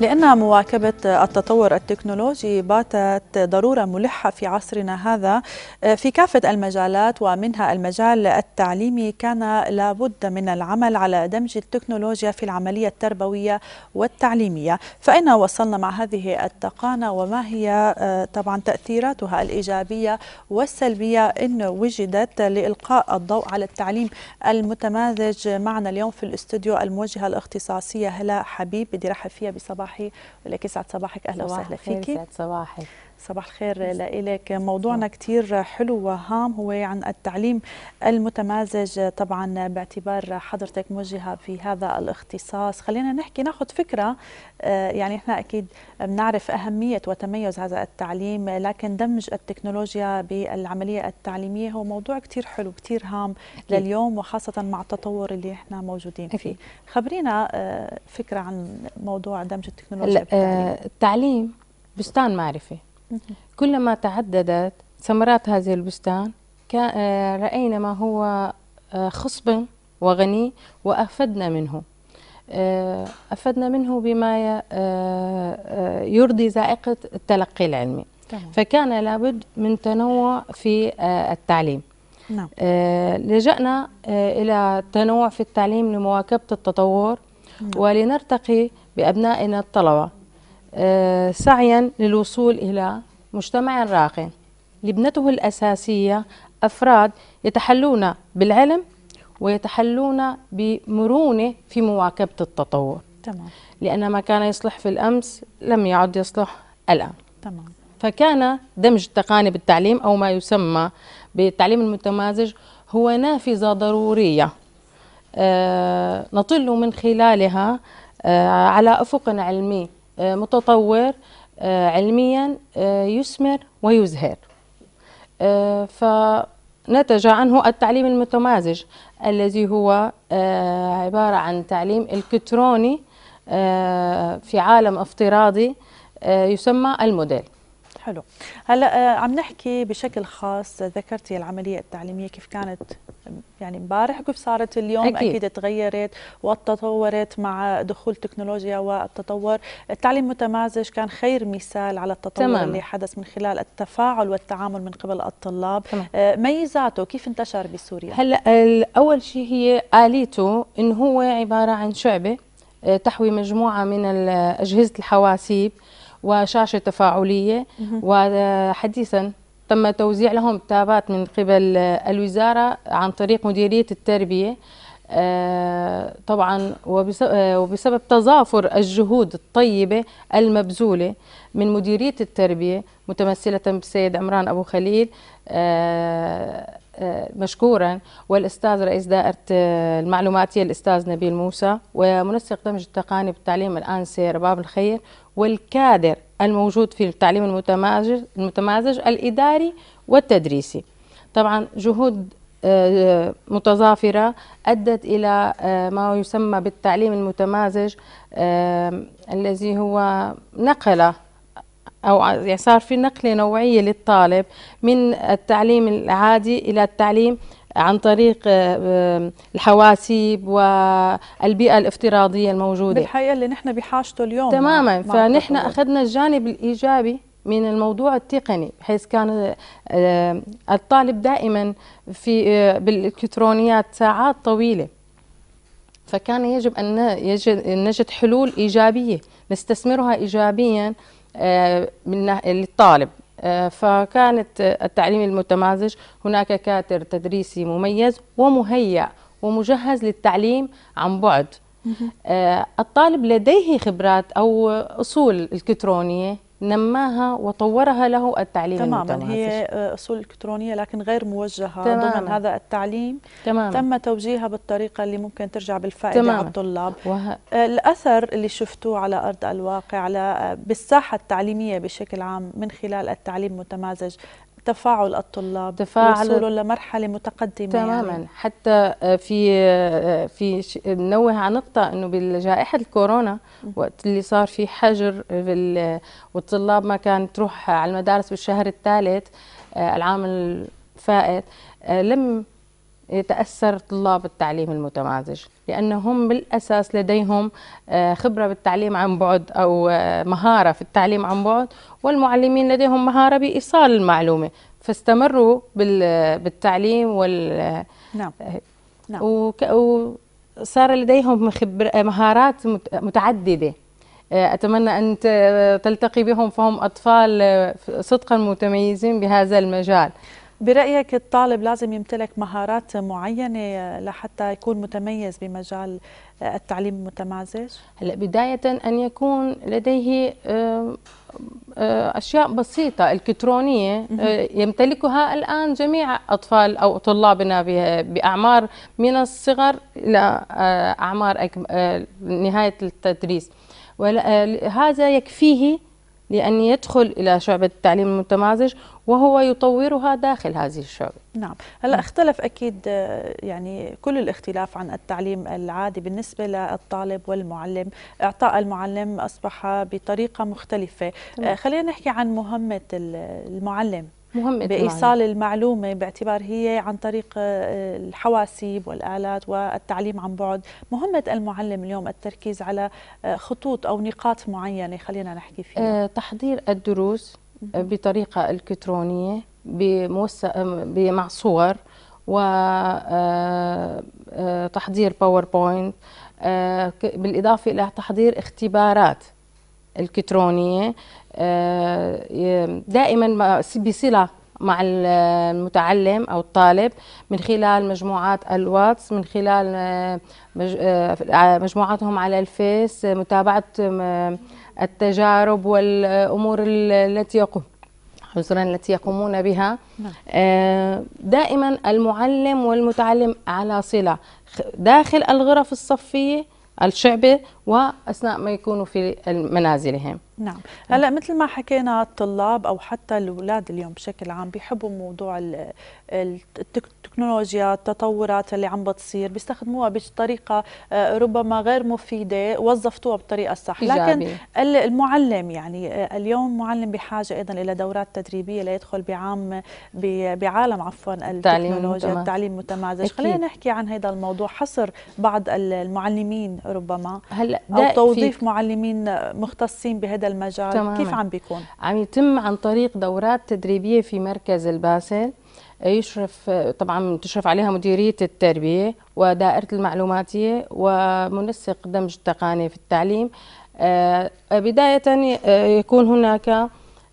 لأن مواكبة التطور التكنولوجي باتت ضرورة ملحة في عصرنا هذا آه، في كافة المجالات ومنها المجال التعليمي كان لابد من العمل على دمج التكنولوجيا في العملية التربوية والتعليمية فأين وصلنا مع هذه التقانة وما هي آه، طبعا تأثيراتها الإيجابية والسلبية إن وجدت لإلقاء الضوء على التعليم المتمازج معنا اليوم في الاستوديو الموجهة الاختصاصية هلا حبيب بدي رحب فيها بصباح صباحي ولك يسعد صباحك اهلا وسهلا فيكي يسعد صباحك صباح الخير لإلك موضوعنا كتير حلو وهام هو عن التعليم المتمازج طبعا باعتبار حضرتك موجهة في هذا الاختصاص خلينا نحكي ناخذ فكرة آه، يعني احنا أكيد بنعرف أهمية وتميز هذا التعليم لكن دمج التكنولوجيا بالعملية التعليمية هو موضوع كتير حلو كتير هام أكيد. لليوم وخاصة مع التطور اللي احنا موجودين فيه خبرينا آه، فكرة عن موضوع دمج التكنولوجيا آه، التعليم بستان معرفه كلما تعددت ثمرات هذه البستان آه، رأينا ما هو آه، خصب وغني وأفدنا منه آه، أفدنا منه بما يرضي ذائقة التلقي العلمي فكان لابد من تنوع في التعليم نعم. لجأنا إلى تنوع في التعليم لمواكبة التطور نعم. ولنرتقي بأبنائنا الطلبة آه، سعيا للوصول إلى مجتمع راق لبنته الأساسية أفراد يتحلون بالعلم ويتحلون بمرونة في مواكبة التطور تمام. لأن ما كان يصلح في الأمس لم يعد يصلح الآن تمام. فكان دمج تقاني بالتعليم أو ما يسمى بالتعليم المتمازج هو نافذة ضرورية آه، نطل من خلالها آه، على أفق علمي آه، متطور آه، علميا آه، يثمر ويزهر فنتج عنه التعليم المتمازج الذي هو عبارة عن تعليم إلكتروني في عالم افتراضي يسمى الموديل حلو هلا آه، عم نحكي بشكل خاص ذكرتي العمليه التعليميه كيف كانت يعني امبارح وكيف صارت اليوم اكيد, أكيد تغيرت وتطورت مع دخول التكنولوجيا والتطور التعليم المتمازج كان خير مثال على التطور تمام. اللي حدث من خلال التفاعل والتعامل من قبل الطلاب تمام. آه، ميزاته كيف انتشر بسوريا هلا اول شيء هي اليته انه هو عباره عن شعبه آه، تحوي مجموعه من اجهزه الحواسيب وشاشة تفاعلية وحديثا تم توزيع لهم تابات من قبل الوزارة عن طريق مديرية التربية آه، طبعا آه، وبسبب تظافر الجهود الطيبة المبذولة من مديرية التربية متمثلة بالسيد عمران أبو خليل آه، مشكورا والأستاذ رئيس دائرة المعلوماتية الأستاذ نبيل موسى ومنسق دمج التقاني بالتعليم الآن سير باب الخير والكادر الموجود في التعليم المتمازج, المتمازج الإداري والتدريسي طبعا جهود آه، آه، متظافره أدت إلى آه، ما يسمى بالتعليم المتمازج الذي هو نقلة أو صار في نقلة نوعية للطالب من التعليم العادي إلى التعليم عن طريق آه، آه، الحواسيب والبيئة الافتراضية الموجودة بالحقيقة اللي نحن بحاجته اليوم تماما فنحن أخذنا الجانب الإيجابي من الموضوع التقني بحيث كان آه، الطالب دائما في بالإلكترونيات ساعات طويلة فكان يجب أن نجد حلول إيجابية نستثمرها إيجابيا للطالب فكانت التعليم المتمازج هناك كاتر تدريسي مميز ومهيأ ومجهز للتعليم عن بعد آه، الطالب لديه خبرات أو أصول الكترونية نماها وطورها له التعليم تماما المتماسك. هي آه، اصول الكترونيه لكن غير موجهه تماماً. ضمن هذا التعليم تماما. تم توجيهها بالطريقه اللي ممكن ترجع بالفائده تماماً. على الطلاب وه... آه، الاثر اللي شفتوه على ارض الواقع على آه، بالساحه التعليميه بشكل عام من خلال التعليم المتمازج تفاعل الطلاب تفاعل وصوله لمرحله متقدمه يعني. تماما يعني. حتى آه، في آه، في ننوه على نقطه انه بجائحة الكورونا وقت اللي صار في حجر والطلاب ما كانت تروح على المدارس بالشهر الثالث آه، العام الفائت لم يتأثر طلاب التعليم المتمازج لأنهم بالأساس لديهم آه، خبرة بالتعليم عن بعد أو آه، مهارة في التعليم عن بعد والمعلمين لديهم مهارة بإيصال المعلومة فاستمروا بالتعليم وال نعم آه، نعم وصار لديهم مهارات متعددة أتمنى أن تلتقي بهم فهم أطفال صدقا متميزين بهذا المجال برأيك الطالب لازم يمتلك مهارات معينة لحتى يكون متميز بمجال التعليم المتمازج؟ هلا بداية أن يكون لديه آه، آه، أشياء بسيطة إلكترونية آه، يمتلكها الآن جميع أطفال أو طلابنا بأعمار من الصغر إلى أعمار نهاية التدريس وهذا يكفيه لأن يدخل إلى شعبة التعليم المتمازج وهو يطورها داخل هذه الشعبة نعم هلا اختلف أكيد آه، يعني كل الاختلاف عن التعليم العادي بالنسبة للطالب والمعلم إعطاء المعلم أصبح بطريقة مختلفة آه، خلينا نحكي عن مهمة المعلم مهم بايصال المعلومه باعتبار هي عن طريق آه، الحواسيب والالات والتعليم عن بعد مهمه المعلم اليوم التركيز على آه، خطوط او نقاط معينه خلينا نحكي فيها آه، تحضير الدروس بطريقه الكترونيه بموسع مع صور وتحضير باوربوينت بالإضافة إلى تحضير اختبارات الكترونيه آه، دائما بصله مع المتعلم او الطالب من خلال مجموعات الواتس من خلال آه، آه، مجموعاتهم على الفيس متابعه التجارب والامور التي يقوم التي يقومون بها نعم. دائما المعلم والمتعلم على صله داخل الغرف الصفيه الشعبه واثناء ما يكونوا في منازلهم نعم. نعم هلا مثل ما حكينا الطلاب او حتى الاولاد اليوم بشكل عام بيحبوا موضوع التكنولوجيا التطورات اللي عم بتصير بيستخدموها بطريقه آه، ربما غير مفيده وظفتوها بالطريقه الصح لكن المعلم يعني آه، اليوم المعلم بحاجه ايضا الى دورات تدريبيه ليدخل بعام بعالم عفوا التكنولوجيا التعليم المتمازج خلينا نحكي عن هذا الموضوع حصر بعض المعلمين ربما هلا او توظيف معلمين مختصين بهذا المجال تماما. كيف عم بيكون عم يتم عن طريق دورات تدريبيه في مركز الباسل يشرف طبعا تشرف عليها مديريه التربيه ودائره المعلوماتيه ومنسق دمج التقني في التعليم آه، بدايه آه، يكون هناك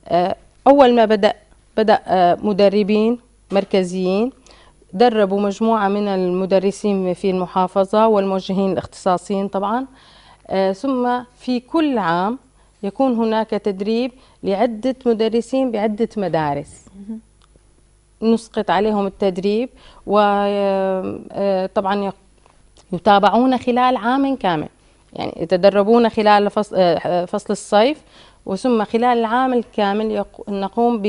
آه، اول ما بدا بدا مدربين مركزيين دربوا مجموعة من المدرسين في المحافظة والموجهين الاختصاصيين طبعا ثم في كل عام يكون هناك تدريب لعدة مدرسين بعدة مدارس نسقط عليهم التدريب وطبعا آه، آه، يتابعون خلال عام كامل يعني يتدربون خلال آه، فصل الصيف وثم خلال العام الكامل نقوم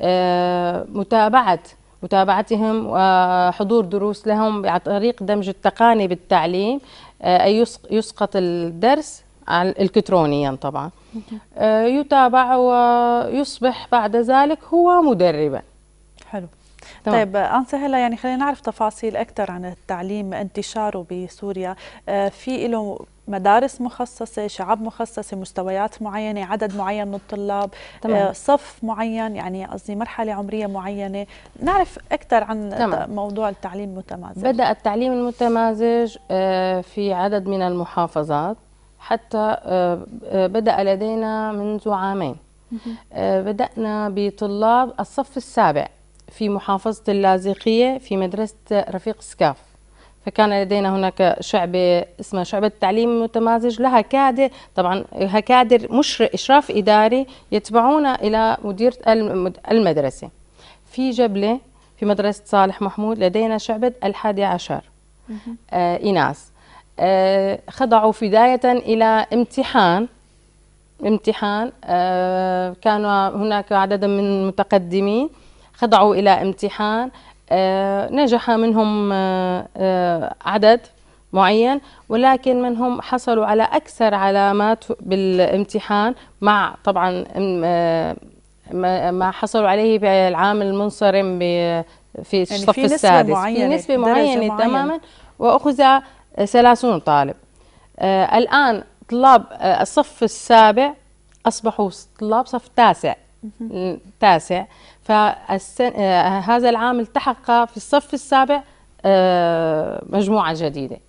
بمتابعة متابعتهم وحضور دروس لهم عن طريق دمج التقاني بالتعليم أي يسقط الدرس الالكترونيا طبعا آه، يتابع ويصبح بعد ذلك هو مدربا حلو طبعا. طيب أنسة هلا يعني خلينا نعرف تفاصيل أكثر عن التعليم انتشاره بسوريا آه، في له مدارس مخصصة شعب مخصصة مستويات معينة عدد معين من الطلاب تمام. آه، صف معين يعني قصدي مرحلة عمرية معينة نعرف أكثر عن تمام. موضوع التعليم المتمازج بدأ التعليم المتمازج في عدد من المحافظات حتى آه، آه، بدأ لدينا منذ عامين آه، بدأنا بطلاب الصف السابع في محافظة اللاذقية في مدرسة رفيق سكاف فكان لدينا هناك شعبة اسمها شعبة تعليم متمازج لها كادر طبعا كادر مشرف إشراف إداري يتبعون إلى مديرة المدرسة في جبلة في مدرسة صالح محمود لدينا شعبة الحادي عشر آه إناث آه، خضعوا بداية إلى امتحان امتحان آه، كان هناك عدد من المتقدمين خضعوا إلى امتحان آه، نجح منهم عدد معين ولكن منهم حصلوا على أكثر علامات بالامتحان مع طبعا ما حصلوا عليه في العام المنصرم في يعني الصف يعني في السادس نسبة معينة في نسبة معينة تماما وأخذ 30 طالب آه، الآن طلاب آه، الصف السابع أصبحوا طلاب صف تاسع تاسع فهذا آه، العام التحق في الصف السابع مجموعة جديدة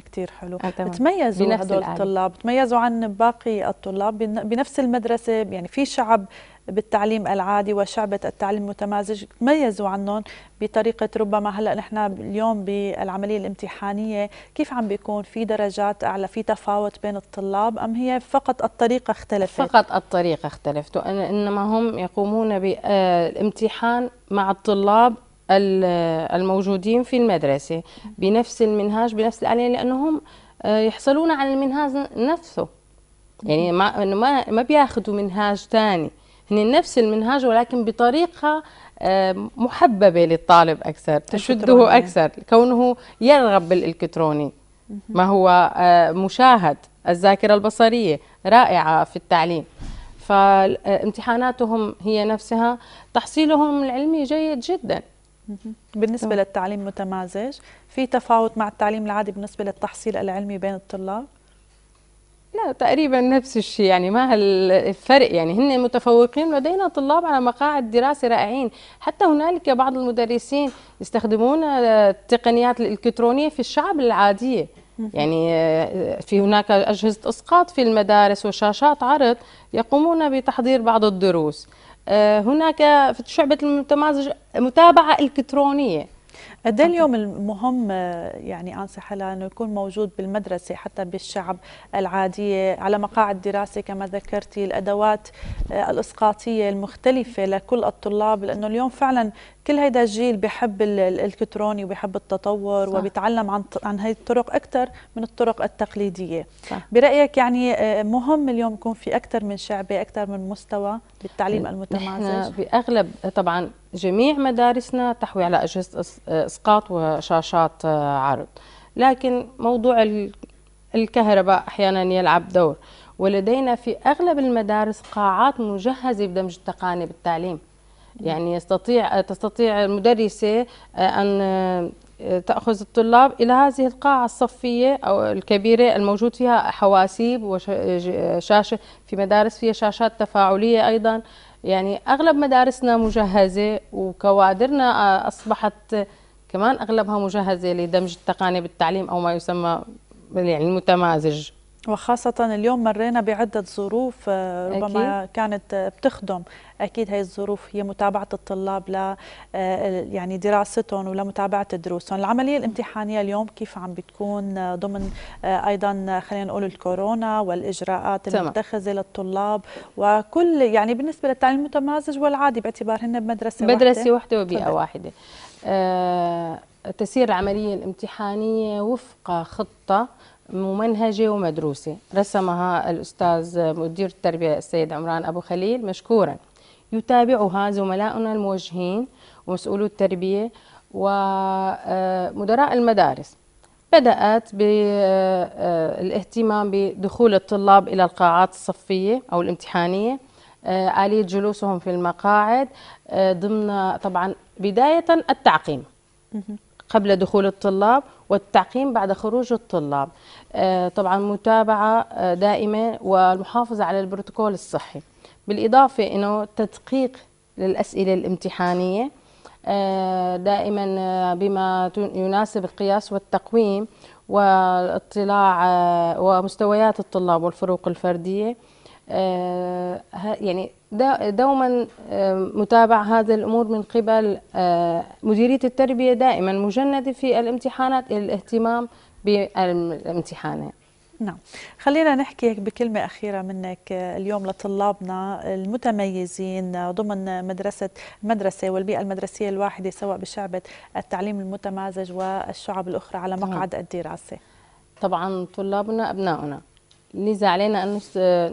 كثير حلو آه، تميزوا هدول الطلاب تميزوا عن باقي الطلاب بنفس المدرسة يعني في شعب بالتعليم العادي وشعبة التعليم المتمازج تميزوا عنهم بطريقة ربما هلا نحن اليوم بالعملية الامتحانية كيف عم بيكون في درجات أعلى في تفاوت بين الطلاب أم هي فقط الطريقة اختلفت؟ فقط الطريقة اختلفت إنما هم يقومون بامتحان آه، مع الطلاب الموجودين في المدرسة بنفس المنهاج بنفس الآلية لأنهم آه، يحصلون على المنهاج نفسه يعني ما ما ما بياخذوا منهاج ثاني هن نفس المنهاج ولكن بطريقه آه، محببه للطالب اكثر تشده اكثر كونه يرغب بالالكتروني ما هو آه، مشاهد الذاكره البصريه رائعه في التعليم فامتحاناتهم هي نفسها تحصيلهم العلمي جيد جدا بالنسبة للتعليم المتمازج في تفاوت مع التعليم العادي بالنسبة للتحصيل العلمي بين الطلاب؟ لا تقريبا نفس الشيء يعني ما الفرق يعني هن متفوقين لدينا طلاب على مقاعد دراسة رائعين حتى هنالك بعض المدرسين يستخدمون التقنيات الإلكترونية في الشعب العادية يعني آه، في هناك أجهزة إسقاط في المدارس وشاشات عرض يقومون بتحضير بعض الدروس آه، هناك في شعبة المتمازج متابعة إلكترونية قد إيه اليوم المهم يعني انسه حلا انه يكون موجود بالمدرسه حتى بالشعب العاديه على مقاعد دراسه كما ذكرتي الادوات آه، الاسقاطيه المختلفه لكل الطلاب لانه اليوم فعلا كل هيدا الجيل بحب الالكتروني وبحب التطور صح. وبيتعلم عن عن هي الطرق اكثر من الطرق التقليديه صح. برايك يعني آه، مهم اليوم يكون في اكثر من شعبه اكثر من مستوى بالتعليم المتمازج نحن باغلب طبعا جميع مدارسنا تحوي على اجهزه آه، اسقاط وشاشات آه، عرض لكن موضوع الكهرباء احيانا يلعب دور ولدينا في اغلب المدارس قاعات مجهزه بدمج التقاني بالتعليم يعني يستطيع تستطيع المدرسه آه، ان آه، تأخذ الطلاب إلى هذه القاعة الصفية أو الكبيرة الموجود فيها حواسيب وشاشة في مدارس فيها شاشات تفاعلية أيضا يعني أغلب مدارسنا مجهزة وكوادرنا أصبحت كمان أغلبها مجهزة لدمج التقاني بالتعليم أو ما يسمى يعني المتمازج وخاصة اليوم مرينا بعدة ظروف آه، ربما أكيد. كانت آه، بتخدم أكيد هي الظروف هي متابعة الطلاب آه، ل يعني دراستهم ولمتابعة دروسهم العملية الامتحانية اليوم كيف عم بتكون ضمن أيضا خلينا نقول الكورونا والإجراءات تمام. المتخذة للطلاب وكل يعني بالنسبة للتعليم المتمازج والعادي باعتبار هن بمدرسة واحدة مدرسة واحدة وبيئة واحدة آه، تسير العملية الامتحانية وفق خطة ممنهجة ومدروسة رسمها الأستاذ مدير التربية السيد عمران أبو خليل مشكورا يتابعها زملاؤنا الموجهين ومسؤولو التربية ومدراء آه، المدارس بدأت بالاهتمام آه، بدخول الطلاب إلى القاعات الصفية أو الامتحانية آه، آلية جلوسهم في المقاعد آه، ضمن طبعا بداية التعقيم قبل دخول الطلاب والتعقيم بعد خروج الطلاب آه، طبعا متابعة دائمة والمحافظة على البروتوكول الصحي بالإضافة أنه تدقيق للأسئلة الامتحانية دائما بما يناسب القياس والتقويم والاطلاع ومستويات الطلاب والفروق الفردية آه، يعني دوما آه، متابع هذا الأمور من قبل آه، مديرية التربية دائما مجندة في الامتحانات الاهتمام بالامتحانات نعم خلينا نحكي بكلمة أخيرة منك اليوم لطلابنا المتميزين ضمن مدرسة المدرسة والبيئة المدرسية الواحدة سواء بشعبة التعليم المتمازج والشعب الأخرى على مقعد الدراسة طبعا طلابنا أبناؤنا لذا علينا أن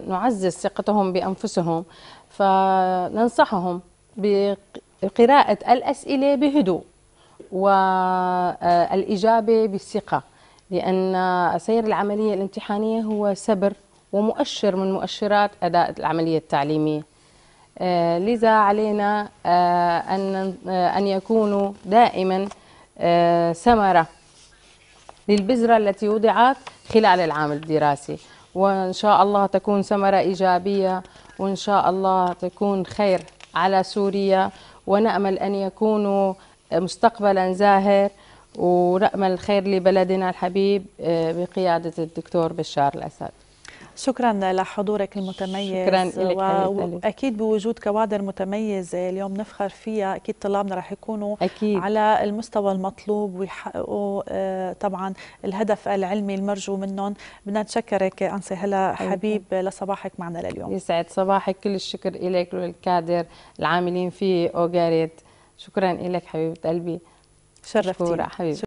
نعزز ثقتهم بأنفسهم فننصحهم بقراءة الأسئلة بهدوء والإجابة بالثقة لأن سير العملية الامتحانية هو سبر ومؤشر من مؤشرات أداء العملية التعليمية آه، لذا علينا آه، أن آه، أن يكونوا دائما ثمرة للبذرة التي وضعت خلال العام الدراسي وإن شاء الله تكون ثمرة إيجابية وإن شاء الله تكون خير على سوريا ونأمل أن يكونوا مستقبلا زاهر ونأمل الخير لبلدنا الحبيب آه، بقيادة الدكتور بشار الأسد شكرا لحضورك المتميز شكرا لك واكيد بوجود كوادر متميزه اليوم نفخر فيها اكيد طلابنا رح يكونوا أكيد. على المستوى المطلوب ويحققوا آه، طبعا الهدف العلمي المرجو منهم بدنا نشكرك انسه هلا حبيب لصباحك معنا لليوم يسعد صباحك كل الشكر لك وللكادر العاملين في اوغاريت شكرا لك حبيبه قلبي شرفتينا حبيبي